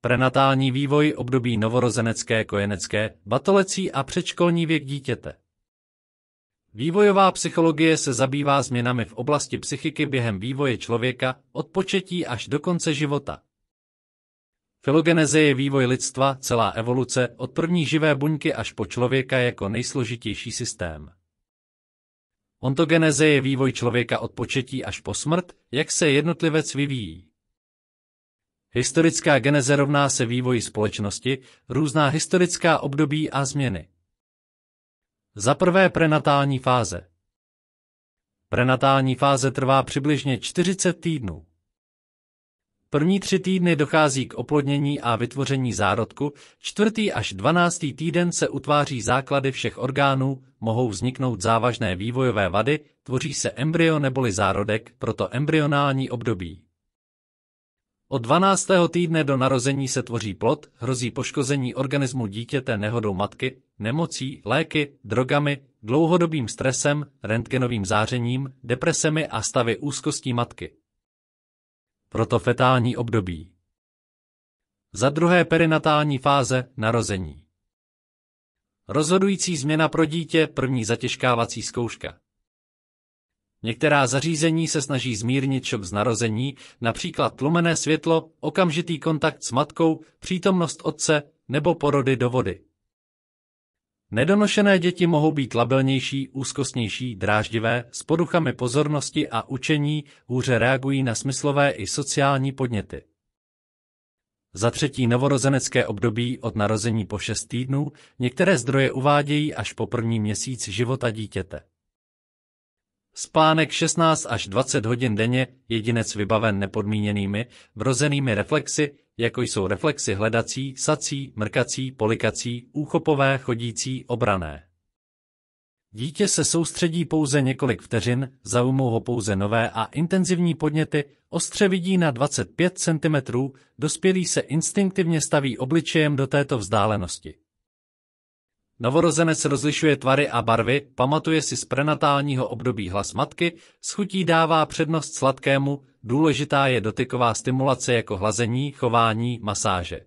prenatální vývoj období novorozenecké, kojenecké, batolecí a předškolní věk dítěte. Vývojová psychologie se zabývá změnami v oblasti psychiky během vývoje člověka od početí až do konce života. Filogeneze je vývoj lidstva, celá evoluce, od první živé buňky až po člověka jako nejsložitější systém. Ontogeneze je vývoj člověka od početí až po smrt, jak se jednotlivec vyvíjí. Historická geneze rovná se vývoji společnosti, různá historická období a změny. Za prvé prenatální fáze. Prenatální fáze trvá přibližně 40 týdnů. První tři týdny dochází k oplodnění a vytvoření zárodku, čtvrtý až dvanáctý týden se utváří základy všech orgánů, mohou vzniknout závažné vývojové vady, tvoří se embryo neboli zárodek, proto embryonální období. Od 12. týdne do narození se tvoří plod, hrozí poškození organismu dítěte nehodou matky, nemocí, léky, drogami, dlouhodobým stresem, rentgenovým zářením, depresemi a stavy úzkostí matky. Proto fetální období. Za druhé perinatální fáze narození. Rozhodující změna pro dítě první zatěžkávací zkouška. Některá zařízení se snaží zmírnit šok z narození, například tlumené světlo, okamžitý kontakt s matkou, přítomnost otce nebo porody do vody. Nedonošené děti mohou být labilnější, úzkostnější, dráždivé, s poruchami pozornosti a učení, hůře reagují na smyslové i sociální podněty. Za třetí novorozenecké období od narození po šest týdnů některé zdroje uvádějí až po první měsíc života dítěte. Spánek 16 až 20 hodin denně jedinec vybaven nepodmíněnými, vrozenými reflexy, jako jsou reflexy hledací, sací, mrkací, polikací, úchopové, chodící, obrané. Dítě se soustředí pouze několik vteřin, zaujmou ho pouze nové a intenzivní podněty, ostře vidí na 25 cm, dospělý se instinktivně staví obličejem do této vzdálenosti. Novorozenec rozlišuje tvary a barvy, pamatuje si z prenatálního období hlas matky, s chutí dává přednost sladkému, důležitá je dotyková stimulace jako hlazení, chování, masáže.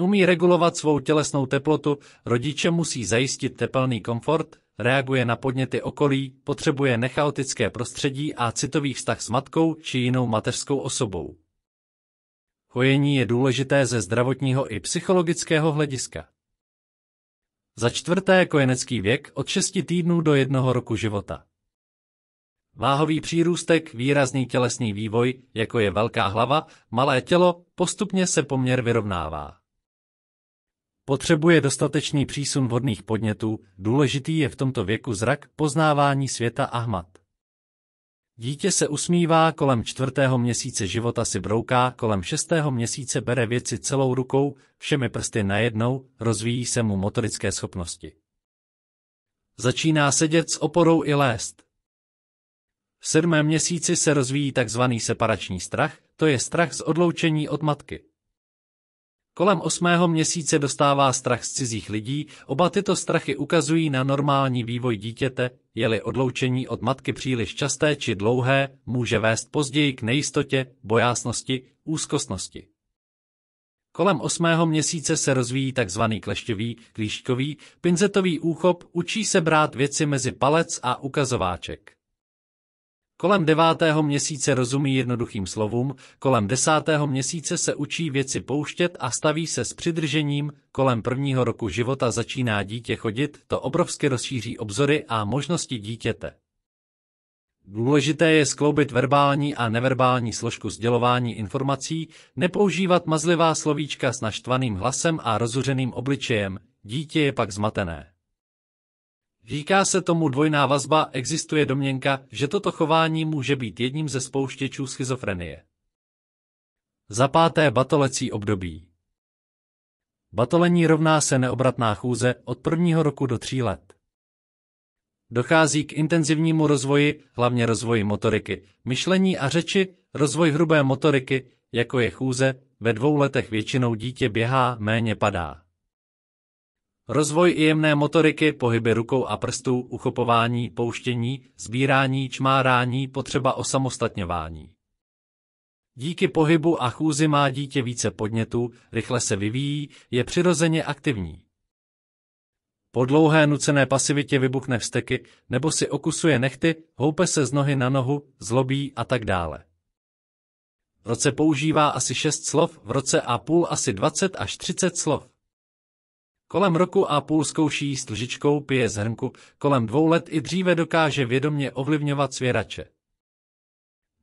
Umí regulovat svou tělesnou teplotu, rodiče musí zajistit tepelný komfort, reaguje na podněty okolí, potřebuje nechaotické prostředí a citový vztah s matkou či jinou mateřskou osobou. Chojení je důležité ze zdravotního i psychologického hlediska. Za čtvrté kojenecký věk od 6 týdnů do jednoho roku života. Váhový přírůstek, výrazný tělesný vývoj, jako je velká hlava, malé tělo, postupně se poměr vyrovnává. Potřebuje dostatečný přísun vodných podnětů, důležitý je v tomto věku zrak, poznávání světa a hmat. Dítě se usmívá kolem čtvrtého měsíce života si brouká, kolem šestého měsíce bere věci celou rukou, všemi prsty najednou, rozvíjí se mu motorické schopnosti. Začíná sedět s oporou i lést. V sedmém měsíci se rozvíjí tzv. separační strach, to je strach z odloučení od matky. Kolem osmého měsíce dostává strach z cizích lidí, oba tyto strachy ukazují na normální vývoj dítěte, je-li odloučení od matky příliš časté či dlouhé, může vést později k nejistotě, bojásnosti, úzkostnosti. Kolem osmého měsíce se rozvíjí tzv. klešťový, klíšťkový, pinzetový úchop, učí se brát věci mezi palec a ukazováček. Kolem devátého měsíce rozumí jednoduchým slovům, kolem desátého měsíce se učí věci pouštět a staví se s přidržením, kolem prvního roku života začíná dítě chodit, to obrovsky rozšíří obzory a možnosti dítěte. Důležité je skloubit verbální a neverbální složku sdělování informací, nepoužívat mazlivá slovíčka s naštvaným hlasem a rozuřeným obličejem, dítě je pak zmatené. Říká se tomu dvojná vazba, existuje domněnka, že toto chování může být jedním ze spouštěčů schizofrenie. Za páté batolecí období. Batolení rovná se neobratná chůze od prvního roku do tří let. Dochází k intenzivnímu rozvoji, hlavně rozvoji motoriky, myšlení a řeči, rozvoj hrubé motoriky, jako je chůze, ve dvou letech většinou dítě běhá, méně padá. Rozvoj i jemné motoriky, pohyby rukou a prstů, uchopování, pouštění, sbírání, čmárání, potřeba osamostatňování. Díky pohybu a chůzi má dítě více podnětů, rychle se vyvíjí, je přirozeně aktivní. Po dlouhé nucené pasivitě vybuchne vsteky, nebo si okusuje nechty, houpe se z nohy na nohu, zlobí a tak dále. V roce používá asi 6 slov, v roce a půl asi 20 až 30 slov. Kolem roku a půl zkouší s lžičkou, pije z hrnku, kolem dvou let i dříve dokáže vědomě ovlivňovat svěrače.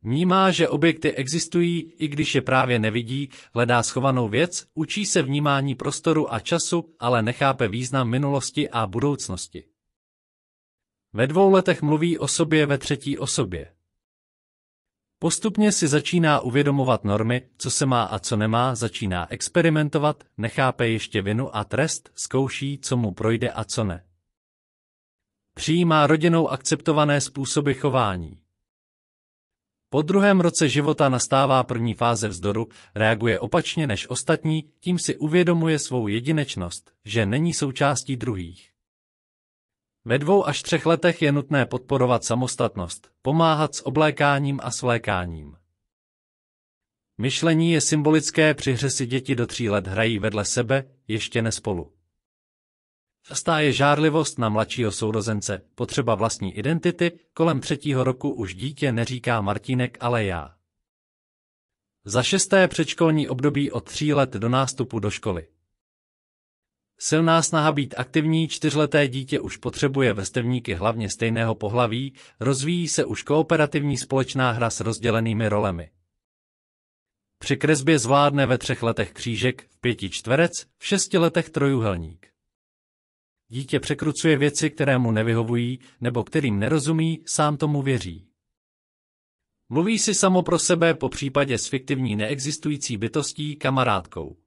Vnímá, že objekty existují, i když je právě nevidí, hledá schovanou věc, učí se vnímání prostoru a času, ale nechápe význam minulosti a budoucnosti. Ve dvou letech mluví o sobě ve třetí osobě. Postupně si začíná uvědomovat normy, co se má a co nemá, začíná experimentovat, nechápe ještě vinu a trest, zkouší, co mu projde a co ne. Přijímá rodinou akceptované způsoby chování. Po druhém roce života nastává první fáze vzdoru, reaguje opačně než ostatní, tím si uvědomuje svou jedinečnost, že není součástí druhých. Ve dvou až třech letech je nutné podporovat samostatnost, pomáhat s oblékáním a svlékáním. Myšlení je symbolické při hře si děti do tří let hrají vedle sebe, ještě nespolu. Zastá je žárlivost na mladšího sourozence, potřeba vlastní identity, kolem třetího roku už dítě neříká Martínek, ale já. Za šesté předškolní období od tří let do nástupu do školy. Silná snaha být aktivní čtyřleté dítě už potřebuje vestevníky hlavně stejného pohlaví, rozvíjí se už kooperativní společná hra s rozdělenými rolemi. Při kresbě zvládne ve třech letech křížek, v pěti čtverec, v šesti letech trojuhelník. Dítě překrucuje věci, které mu nevyhovují nebo kterým nerozumí, sám tomu věří. Mluví si samo pro sebe, po případě s fiktivní neexistující bytostí kamarádkou.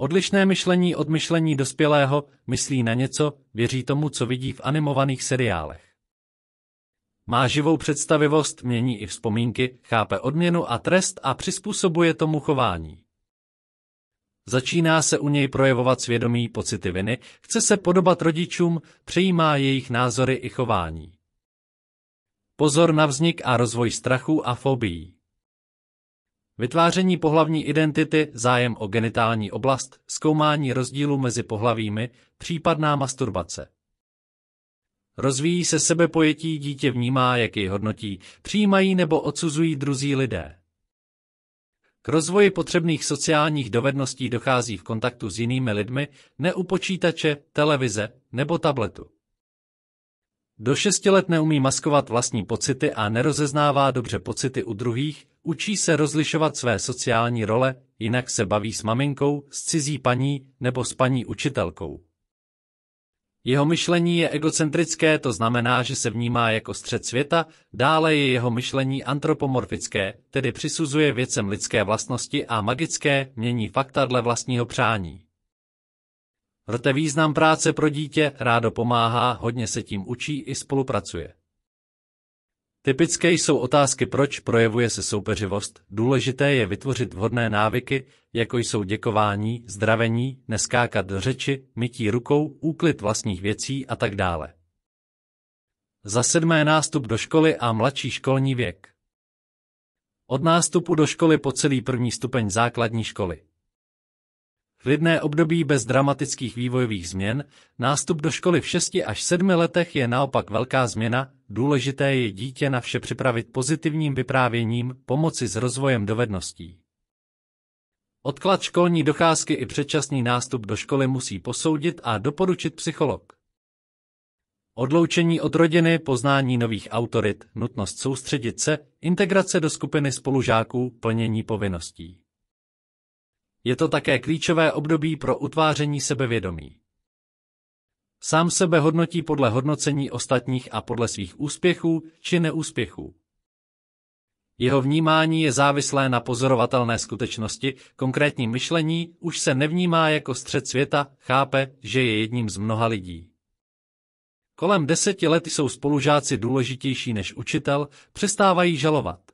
Odlišné myšlení od myšlení dospělého myslí na něco, věří tomu, co vidí v animovaných seriálech. Má živou představivost, mění i vzpomínky, chápe odměnu a trest a přizpůsobuje tomu chování. Začíná se u něj projevovat svědomí pocity viny, chce se podobat rodičům, přijímá jejich názory i chování. Pozor na vznik a rozvoj strachu a fobií. Vytváření pohlavní identity, zájem o genitální oblast, zkoumání rozdílu mezi pohlavími, případná masturbace. Rozvíjí se sebepojetí, dítě vnímá, jak jej hodnotí, přijímají nebo odsuzují druzí lidé. K rozvoji potřebných sociálních dovedností dochází v kontaktu s jinými lidmi, ne u počítače, televize nebo tabletu. Do šesti let neumí maskovat vlastní pocity a nerozeznává dobře pocity u druhých, učí se rozlišovat své sociální role, jinak se baví s maminkou, s cizí paní nebo s paní učitelkou. Jeho myšlení je egocentrické, to znamená, že se vnímá jako střed světa, dále je jeho myšlení antropomorfické, tedy přisuzuje věcem lidské vlastnosti a magické, mění fakta dle vlastního přání. Vrte význam práce pro dítě, rádo pomáhá, hodně se tím učí i spolupracuje. Typické jsou otázky, proč projevuje se soupeřivost. Důležité je vytvořit vhodné návyky, jako jsou děkování, zdravení, neskákat do řeči, mytí rukou, úklid vlastních věcí a tak dále. Za sedmé nástup do školy a mladší školní věk. Od nástupu do školy po celý první stupeň základní školy. Klidné období bez dramatických vývojových změn, nástup do školy v 6 až 7 letech je naopak velká změna, důležité je dítě na vše připravit pozitivním vyprávěním, pomoci s rozvojem dovedností. Odklad školní docházky i předčasný nástup do školy musí posoudit a doporučit psycholog. Odloučení od rodiny, poznání nových autorit, nutnost soustředit se, integrace do skupiny spolužáků, plnění povinností. Je to také klíčové období pro utváření sebevědomí. Sám sebe hodnotí podle hodnocení ostatních a podle svých úspěchů či neúspěchů. Jeho vnímání je závislé na pozorovatelné skutečnosti, konkrétní myšlení už se nevnímá jako střed světa, chápe, že je jedním z mnoha lidí. Kolem deseti let jsou spolužáci důležitější než učitel, přestávají žalovat.